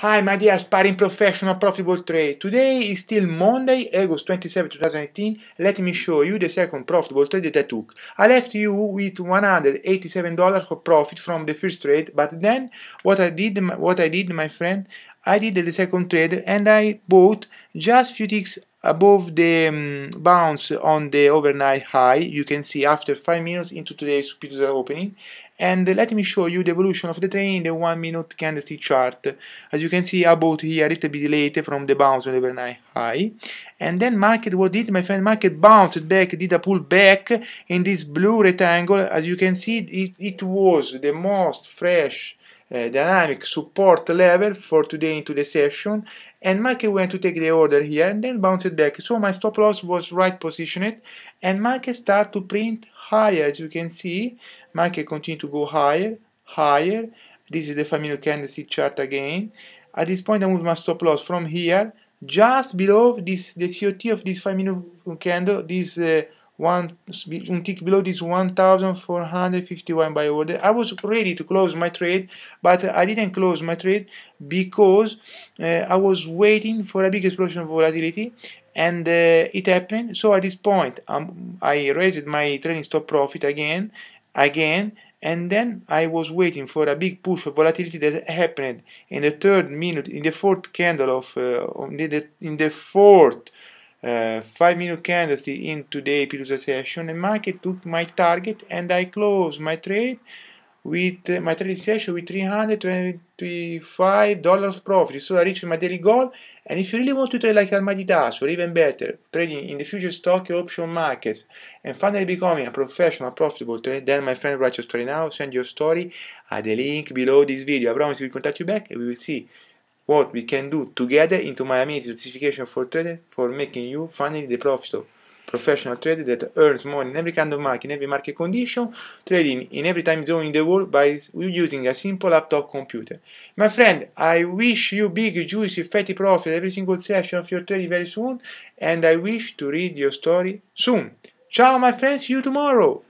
Hi, my dear aspiring professional profitable trade. Today is still Monday, August 27, 2018. Let me show you the second profitable trade that I took. I left you with $187 for profit from the first trade, but then what I did, what I did, my friend, I did the second trade and I bought just few ticks above the um, bounce on the overnight high you can see after 5 minutes into today's P2Z opening and let me show you the evolution of the trend in the 1 minute candlestick chart as you can see about here a little bit later from the bounce on the overnight high and then market what did my friend market bounced back did a pull back in this blue rectangle as you can see it, it was the most fresh Eh, dynamic support level for today into the session and market went to take the order here and then bounced back so my stop loss was right positioned and market start to print higher as you can see market continue to go higher higher this is the familiar candlestick chart again at this point I move my stop loss from here just below this the COT of this 5 minute candle this uh, one tick below this 1451 by order i was ready to close my trade but i didn't close my trade because uh, i was waiting for a big explosion of volatility and uh, it happened so at this point um, i raised my trading stop profit again again and then I was waiting for a big push of volatility that happened in the third minute, in the fourth candle of, uh, in, the, in the fourth uh, 5 minute candlestick in today p session the market took my target and I closed my trade with uh, my trading session with 325 dollars profit so I reached my daily goal and if you really want to trade like Almighty or even better trading in the future stock option markets and finally becoming a professional profitable trader then my friend righteous story now send your story at the link below this video I promise we'll contact you back and we will see what we can do together into my amazing certification for trader for making you finally the profitable professional trader that earns more in every kind of market, in every market condition, trading in every time zone in the world by using a simple laptop computer. My friend, I wish you big, juicy, fatty profit every single session of your trading very soon, and I wish to read your story soon. Ciao, my friends, see you tomorrow!